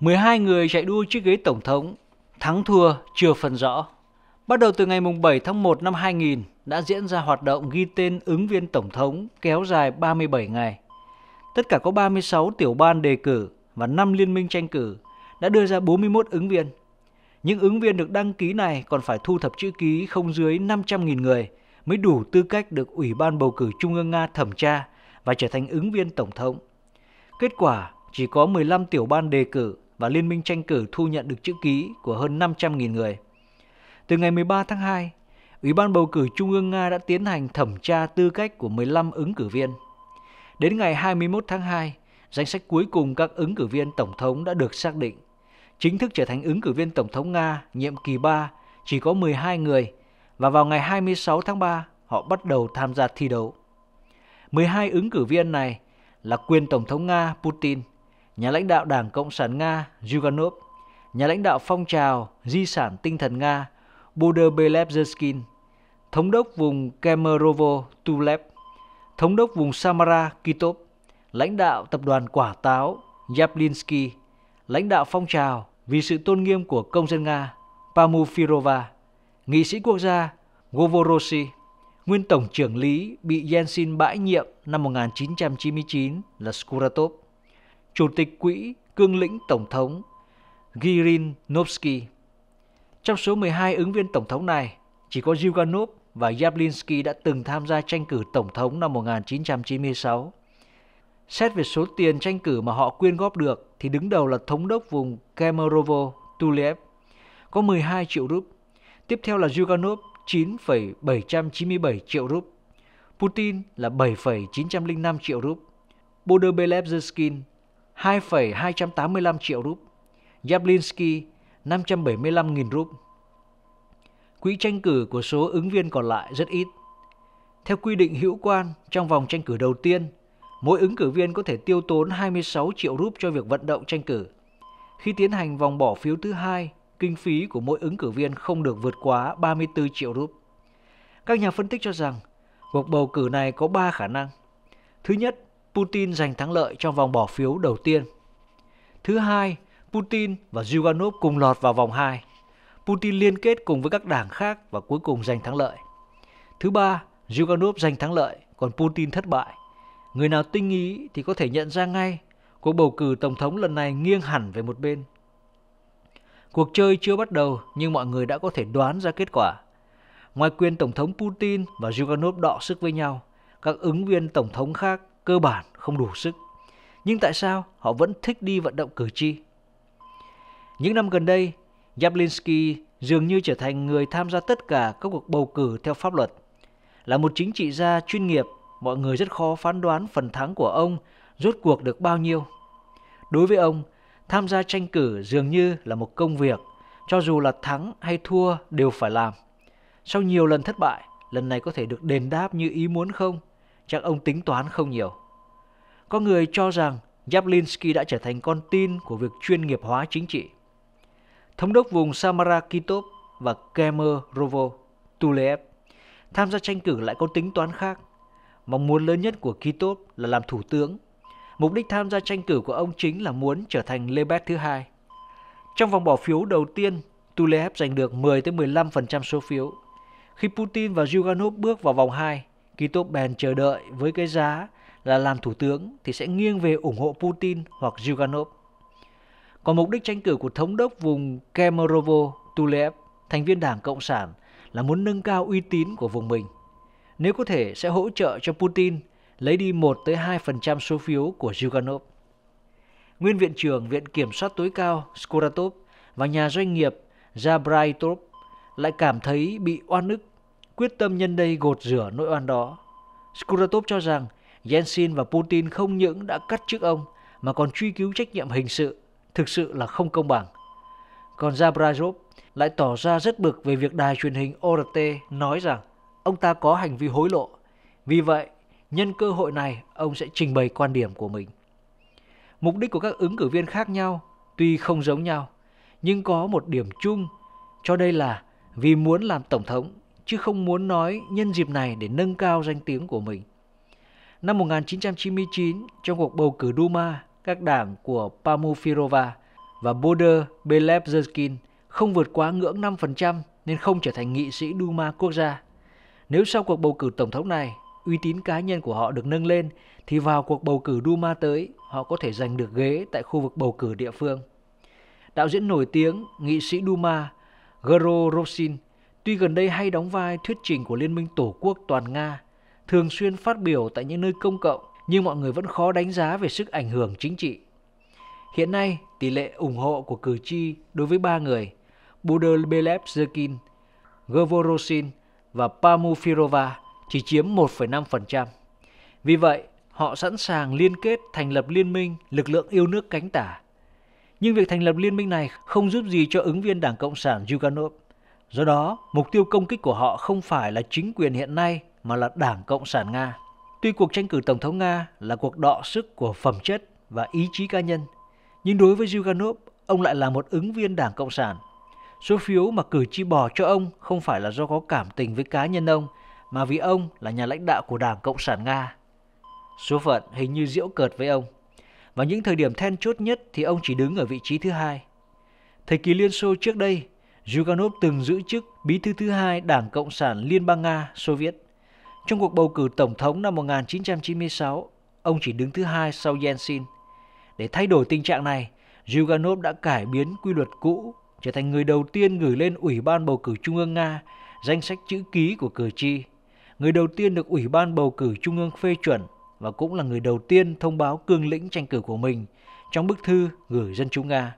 12 người chạy đua chiếc ghế tổng thống, thắng thua chưa phần rõ. Bắt đầu từ ngày 7 tháng 1 năm 2000 đã diễn ra hoạt động ghi tên ứng viên tổng thống kéo dài 37 ngày. Tất cả có 36 tiểu ban đề cử và 5 liên minh tranh cử đã đưa ra 41 ứng viên. Những ứng viên được đăng ký này còn phải thu thập chữ ký không dưới 500.000 người mới đủ tư cách được Ủy ban bầu cử Trung ương Nga thẩm tra và trở thành ứng viên tổng thống. Kết quả chỉ có 15 tiểu ban đề cử và liên minh tranh cử thu nhận được chữ ký của hơn 500.000 người. Từ ngày 13 tháng 2, Ủy ban bầu cử Trung ương Nga đã tiến hành thẩm tra tư cách của 15 ứng cử viên. Đến ngày 21 tháng 2, danh sách cuối cùng các ứng cử viên tổng thống đã được xác định. Chính thức trở thành ứng cử viên tổng thống Nga nhiệm kỳ 3 chỉ có 12 người và vào ngày 26 tháng 3 họ bắt đầu tham gia thi đấu. 12 ứng cử viên này là quyền tổng thống Nga Putin – nhà lãnh đạo Đảng Cộng sản Nga Zyuganov, nhà lãnh đạo phong trào di sản tinh thần Nga Buder Belebzherskin, thống đốc vùng Kemerovo Tulev, thống đốc vùng Samara Kitov, lãnh đạo tập đoàn quả táo Yablinsky, lãnh đạo phong trào vì sự tôn nghiêm của công dân Nga Pamufirova, nghị sĩ quốc gia Govorossi, nguyên tổng trưởng lý bị Yeltsin bãi nhiệm năm 1999 là Skuratov. Chủ tịch Quỹ Cương lĩnh Tổng thống girin Girinovsky. Trong số 12 ứng viên Tổng thống này, chỉ có Zyuganov và Yablinsky đã từng tham gia tranh cử Tổng thống năm 1996. Xét về số tiền tranh cử mà họ quyên góp được thì đứng đầu là thống đốc vùng Kemerovo tuliev có 12 triệu rúp. Tiếp theo là Zyuganov 9,797 triệu rúp. Putin là 7,905 triệu rúp. Bodo Belevzherskin 2,285 triệu rúp, Yablinsky 575.000 rúp. Quỹ tranh cử của số ứng viên còn lại rất ít. Theo quy định hữu quan trong vòng tranh cử đầu tiên, mỗi ứng cử viên có thể tiêu tốn 26 triệu rúp cho việc vận động tranh cử. Khi tiến hành vòng bỏ phiếu thứ hai, kinh phí của mỗi ứng cử viên không được vượt quá 34 triệu rúp. Các nhà phân tích cho rằng cuộc bầu cử này có 3 khả năng. Thứ nhất, Putin giành thắng lợi trong vòng bỏ phiếu đầu tiên. Thứ hai, Putin và Zyuganov cùng lọt vào vòng 2. Putin liên kết cùng với các đảng khác và cuối cùng giành thắng lợi. Thứ ba, Zyuganov giành thắng lợi, còn Putin thất bại. Người nào tinh ý thì có thể nhận ra ngay cuộc bầu cử tổng thống lần này nghiêng hẳn về một bên. Cuộc chơi chưa bắt đầu nhưng mọi người đã có thể đoán ra kết quả. Ngoài quyền tổng thống Putin và Zyuganov đọ sức với nhau, các ứng viên tổng thống khác cơ bản không đủ sức. Nhưng tại sao họ vẫn thích đi vận động cử tri? Những năm gần đây, Yablinsky dường như trở thành người tham gia tất cả các cuộc bầu cử theo pháp luật. Là một chính trị gia chuyên nghiệp, mọi người rất khó phán đoán phần thắng của ông rốt cuộc được bao nhiêu. Đối với ông, tham gia tranh cử dường như là một công việc, cho dù là thắng hay thua đều phải làm. Sau nhiều lần thất bại, lần này có thể được đền đáp như ý muốn không? chắc ông tính toán không nhiều. Có người cho rằng Yablinsky đã trở thành con tin của việc chuyên nghiệp hóa chính trị. Thống đốc vùng Samara Kitov và Kemerovo Tuleev tham gia tranh cử lại có tính toán khác. Mong muốn lớn nhất của Kitov là làm thủ tướng. Mục đích tham gia tranh cử của ông chính là muốn trở thành Lebed thứ hai. Trong vòng bỏ phiếu đầu tiên, Tuleev giành được 10-15% số phiếu. Khi Putin và Zyuganov bước vào vòng 2, Kitop bèn chờ đợi với cái giá là làm thủ tướng thì sẽ nghiêng về ủng hộ Putin hoặc Zyuganov. Còn mục đích tranh cử của thống đốc vùng Kemerovo Tuleev, thành viên Đảng Cộng sản, là muốn nâng cao uy tín của vùng mình. Nếu có thể sẽ hỗ trợ cho Putin lấy đi 1 tới 2% số phiếu của Zyuganov. Nguyên viện trưởng Viện Kiểm soát tối cao Skuratov và nhà doanh nghiệp Zabraitov lại cảm thấy bị oan ức quyết tâm nhân đây gột rửa nỗi oan đó. Skuratov cho rằng Yeltsin và Putin không những đã cắt chức ông mà còn truy cứu trách nhiệm hình sự, thực sự là không công bằng. Còn Zabrajov lại tỏ ra rất bực về việc đài truyền hình ORT nói rằng ông ta có hành vi hối lộ. Vì vậy, nhân cơ hội này, ông sẽ trình bày quan điểm của mình. Mục đích của các ứng cử viên khác nhau tuy không giống nhau, nhưng có một điểm chung, cho đây là vì muốn làm tổng thống chứ không muốn nói nhân dịp này để nâng cao danh tiếng của mình. Năm 1999, trong cuộc bầu cử Duma, các đảng của Pamufirova và Boder Belebzerskin không vượt quá ngưỡng 5% nên không trở thành nghị sĩ Duma quốc gia. Nếu sau cuộc bầu cử tổng thống này, uy tín cá nhân của họ được nâng lên thì vào cuộc bầu cử Duma tới, họ có thể giành được ghế tại khu vực bầu cử địa phương. Đạo diễn nổi tiếng, nghị sĩ Duma Gero Rosin Tuy gần đây hay đóng vai thuyết trình của Liên minh Tổ quốc toàn Nga, thường xuyên phát biểu tại những nơi công cộng, nhưng mọi người vẫn khó đánh giá về sức ảnh hưởng chính trị. Hiện nay, tỷ lệ ủng hộ của cử tri đối với ba người, Buderbelev Zerkin, Govorosin và Pamufirova chỉ chiếm 1,5%. Vì vậy, họ sẵn sàng liên kết thành lập liên minh lực lượng yêu nước cánh tả. Nhưng việc thành lập liên minh này không giúp gì cho ứng viên Đảng Cộng sản Yuganov. Do đó, mục tiêu công kích của họ không phải là chính quyền hiện nay mà là Đảng Cộng sản Nga. Tuy cuộc tranh cử Tổng thống Nga là cuộc đọ sức của phẩm chất và ý chí cá nhân, nhưng đối với Zyuganov, ông lại là một ứng viên Đảng Cộng sản. Số phiếu mà cử tri bỏ cho ông không phải là do có cảm tình với cá nhân ông, mà vì ông là nhà lãnh đạo của Đảng Cộng sản Nga. Số phận hình như diễu cợt với ông. Và những thời điểm then chốt nhất thì ông chỉ đứng ở vị trí thứ hai. Thời kỳ Liên Xô trước đây, Zhuganov từng giữ chức bí thư thứ hai Đảng Cộng sản Liên bang Nga, Xô Viết. Trong cuộc bầu cử tổng thống năm 1996, ông chỉ đứng thứ hai sau Yeltsin. Để thay đổi tình trạng này, Zhuganov đã cải biến quy luật cũ, trở thành người đầu tiên gửi lên Ủy ban bầu cử Trung ương Nga danh sách chữ ký của cử tri, người đầu tiên được Ủy ban bầu cử Trung ương phê chuẩn và cũng là người đầu tiên thông báo cương lĩnh tranh cử của mình trong bức thư gửi dân chúng Nga.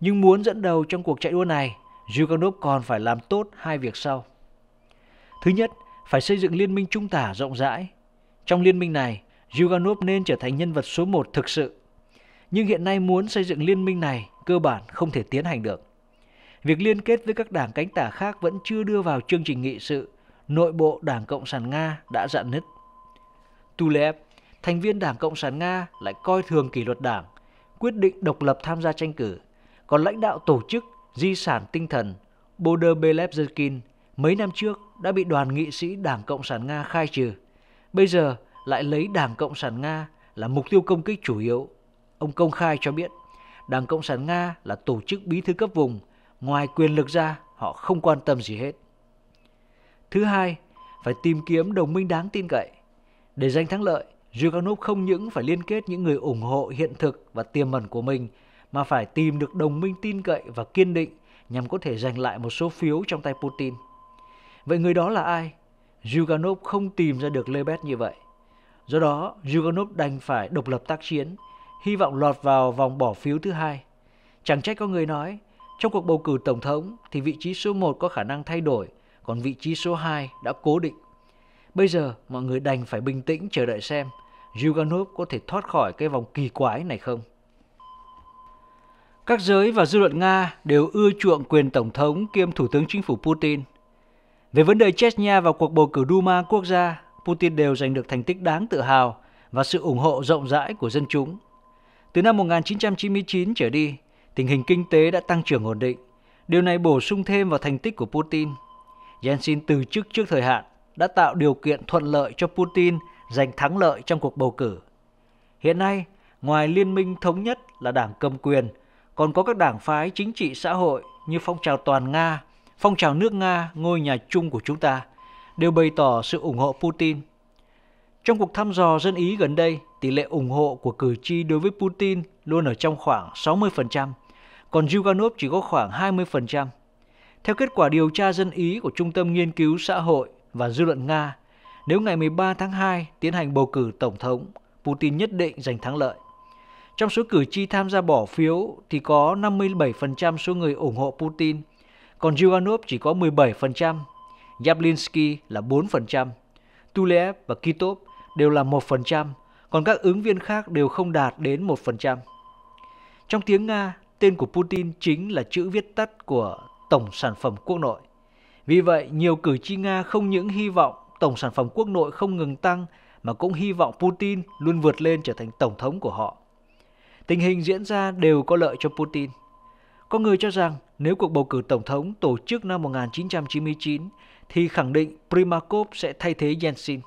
Nhưng muốn dẫn đầu trong cuộc chạy đua này, Zyuganov còn phải làm tốt hai việc sau. Thứ nhất, phải xây dựng liên minh trung tả rộng rãi. Trong liên minh này, Zyuganov nên trở thành nhân vật số một thực sự. Nhưng hiện nay muốn xây dựng liên minh này cơ bản không thể tiến hành được. Việc liên kết với các đảng cánh tả khác vẫn chưa đưa vào chương trình nghị sự. Nội bộ Đảng Cộng sản Nga đã dạn nứt. Tulev, thành viên Đảng Cộng sản Nga lại coi thường kỷ luật đảng, quyết định độc lập tham gia tranh cử. Còn lãnh đạo tổ chức di sản tinh thần Boder Belezerkin mấy năm trước đã bị đoàn nghị sĩ Đảng Cộng sản Nga khai trừ. Bây giờ lại lấy Đảng Cộng sản Nga là mục tiêu công kích chủ yếu. Ông công khai cho biết, Đảng Cộng sản Nga là tổ chức bí thư cấp vùng, ngoài quyền lực ra họ không quan tâm gì hết. Thứ hai, phải tìm kiếm đồng minh đáng tin cậy. Để giành thắng lợi, Zhuganov không những phải liên kết những người ủng hộ hiện thực và tiềm mẩn của mình mà phải tìm được đồng minh tin cậy và kiên định nhằm có thể giành lại một số phiếu trong tay Putin. Vậy người đó là ai? Zhuganov không tìm ra được Lebed như vậy. Do đó, Zhuganov đành phải độc lập tác chiến, hy vọng lọt vào vòng bỏ phiếu thứ hai. Chẳng trách có người nói, trong cuộc bầu cử tổng thống thì vị trí số 1 có khả năng thay đổi, còn vị trí số 2 đã cố định. Bây giờ, mọi người đành phải bình tĩnh chờ đợi xem Zhuganov có thể thoát khỏi cái vòng kỳ quái này không các giới và dư luận Nga đều ưa chuộng quyền Tổng thống kiêm Thủ tướng Chính phủ Putin. Về vấn đề Chechnya và cuộc bầu cử Duma quốc gia, Putin đều giành được thành tích đáng tự hào và sự ủng hộ rộng rãi của dân chúng. Từ năm 1999 trở đi, tình hình kinh tế đã tăng trưởng ổn định. Điều này bổ sung thêm vào thành tích của Putin. Yeltsin từ chức trước thời hạn đã tạo điều kiện thuận lợi cho Putin giành thắng lợi trong cuộc bầu cử. Hiện nay, ngoài Liên minh Thống nhất là đảng cầm quyền – còn có các đảng phái chính trị xã hội như phong trào toàn Nga, phong trào nước Nga, ngôi nhà chung của chúng ta, đều bày tỏ sự ủng hộ Putin. Trong cuộc thăm dò dân Ý gần đây, tỷ lệ ủng hộ của cử tri đối với Putin luôn ở trong khoảng 60%, còn Zyuganov chỉ có khoảng 20%. Theo kết quả điều tra dân Ý của Trung tâm Nghiên cứu Xã hội và Dư luận Nga, nếu ngày 13 tháng 2 tiến hành bầu cử tổng thống, Putin nhất định giành thắng lợi. Trong số cử tri tham gia bỏ phiếu thì có 57% số người ủng hộ Putin, còn Zyuganov chỉ có 17%, Yablinsky là 4%, Tulev và Kitov đều là 1%, còn các ứng viên khác đều không đạt đến 1%. Trong tiếng Nga, tên của Putin chính là chữ viết tắt của Tổng Sản phẩm Quốc nội. Vì vậy, nhiều cử tri Nga không những hy vọng tổng sản phẩm quốc nội không ngừng tăng mà cũng hy vọng Putin luôn vượt lên trở thành tổng thống của họ tình hình diễn ra đều có lợi cho Putin. Có người cho rằng nếu cuộc bầu cử tổng thống tổ chức năm 1999 thì khẳng định Primakov sẽ thay thế Yeltsin.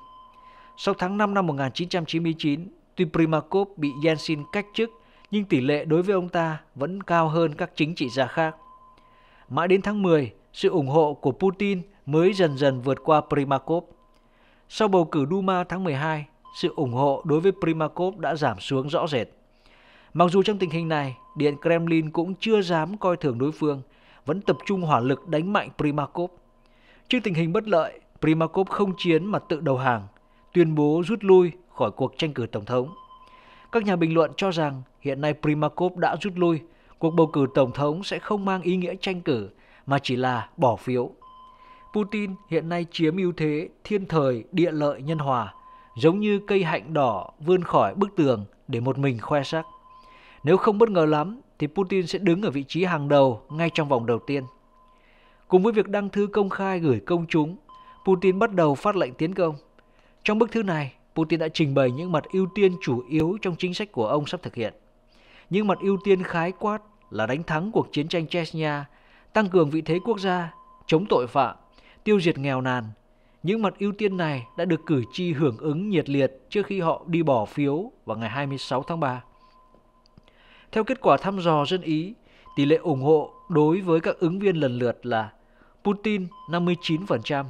Sau tháng 5 năm 1999, tuy Primakov bị Yeltsin cách chức nhưng tỷ lệ đối với ông ta vẫn cao hơn các chính trị gia khác. Mãi đến tháng 10, sự ủng hộ của Putin mới dần dần vượt qua Primakov. Sau bầu cử Duma tháng 12, sự ủng hộ đối với Primakov đã giảm xuống rõ rệt. Mặc dù trong tình hình này, Điện Kremlin cũng chưa dám coi thường đối phương, vẫn tập trung hỏa lực đánh mạnh Primakov. Trước tình hình bất lợi, Primakov không chiến mà tự đầu hàng, tuyên bố rút lui khỏi cuộc tranh cử tổng thống. Các nhà bình luận cho rằng hiện nay Primakov đã rút lui, cuộc bầu cử tổng thống sẽ không mang ý nghĩa tranh cử mà chỉ là bỏ phiếu. Putin hiện nay chiếm ưu thế thiên thời địa lợi nhân hòa, giống như cây hạnh đỏ vươn khỏi bức tường để một mình khoe sắc. Nếu không bất ngờ lắm thì Putin sẽ đứng ở vị trí hàng đầu ngay trong vòng đầu tiên. Cùng với việc đăng thư công khai gửi công chúng, Putin bắt đầu phát lệnh tiến công. Trong bức thư này, Putin đã trình bày những mặt ưu tiên chủ yếu trong chính sách của ông sắp thực hiện. Những mặt ưu tiên khái quát là đánh thắng cuộc chiến tranh Chechnya, tăng cường vị thế quốc gia, chống tội phạm, tiêu diệt nghèo nàn. Những mặt ưu tiên này đã được cử tri hưởng ứng nhiệt liệt trước khi họ đi bỏ phiếu vào ngày 26 tháng 3. Theo kết quả thăm dò dân Ý, tỷ lệ ủng hộ đối với các ứng viên lần lượt là Putin 59%,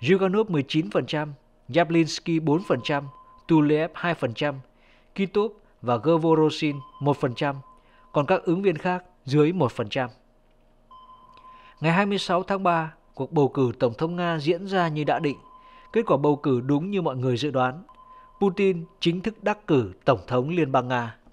Zyuganov 19%, Yablinsky 4%, Tuleev 2%, Kitov và Govorosin 1%, còn các ứng viên khác dưới 1%. Ngày 26 tháng 3, cuộc bầu cử Tổng thống Nga diễn ra như đã định. Kết quả bầu cử đúng như mọi người dự đoán. Putin chính thức đắc cử Tổng thống Liên bang Nga.